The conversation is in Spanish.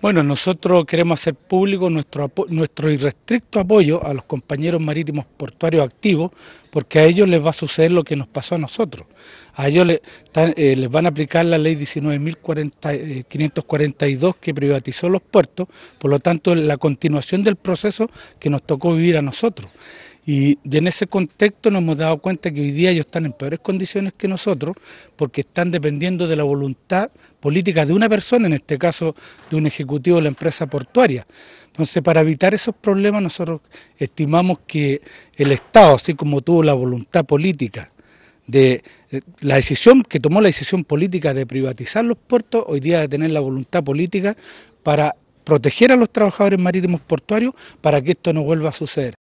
Bueno, nosotros queremos hacer público nuestro, nuestro irrestricto apoyo a los compañeros marítimos portuarios activos, porque a ellos les va a suceder lo que nos pasó a nosotros. A ellos les, eh, les van a aplicar la ley 19.542 eh, que privatizó los puertos, por lo tanto, la continuación del proceso que nos tocó vivir a nosotros. Y, en ese contexto nos hemos dado cuenta que hoy día ellos están en peores condiciones que nosotros porque están dependiendo de la voluntad política de una persona, en este caso de un ejecutivo de la empresa portuaria. Entonces, para evitar esos problemas, nosotros estimamos que el Estado, así como tuvo la voluntad política de eh, la decisión que tomó la decisión política de privatizar los puertos, hoy día de tener la voluntad política para proteger a los trabajadores marítimos portuarios para que esto no vuelva a suceder.